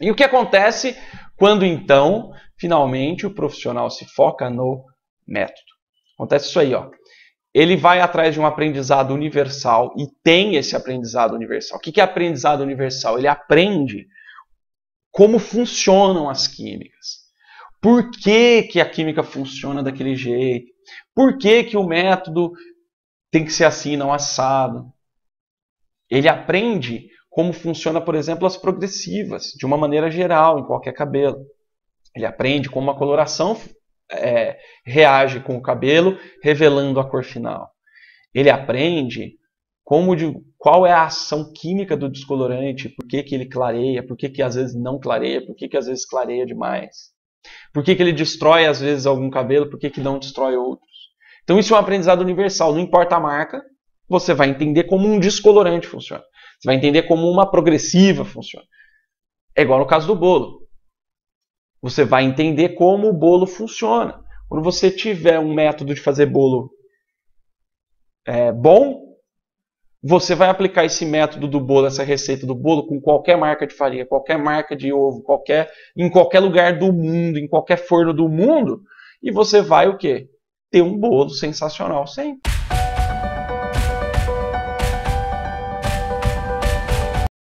E o que acontece quando então, finalmente, o profissional se foca no método? Acontece isso aí, ó. Ele vai atrás de um aprendizado universal e tem esse aprendizado universal. O que é aprendizado universal? Ele aprende como funcionam as químicas. Por que, que a química funciona daquele jeito? Por que, que o método tem que ser assim, não assado? Ele aprende como funciona, por exemplo, as progressivas, de uma maneira geral, em qualquer cabelo. Ele aprende como a coloração é, reage com o cabelo, revelando a cor final. Ele aprende como de, qual é a ação química do descolorante, por que, que ele clareia, por que, que às vezes não clareia, por que, que às vezes clareia demais. Por que, que ele destrói às vezes algum cabelo, por que, que não destrói outros. Então isso é um aprendizado universal, não importa a marca, você vai entender como um descolorante funciona. Você vai entender como uma progressiva funciona. É igual no caso do bolo. Você vai entender como o bolo funciona. Quando você tiver um método de fazer bolo é, bom, você vai aplicar esse método do bolo, essa receita do bolo, com qualquer marca de farinha, qualquer marca de ovo, qualquer, em qualquer lugar do mundo, em qualquer forno do mundo, e você vai o quê? Ter um bolo sensacional sempre.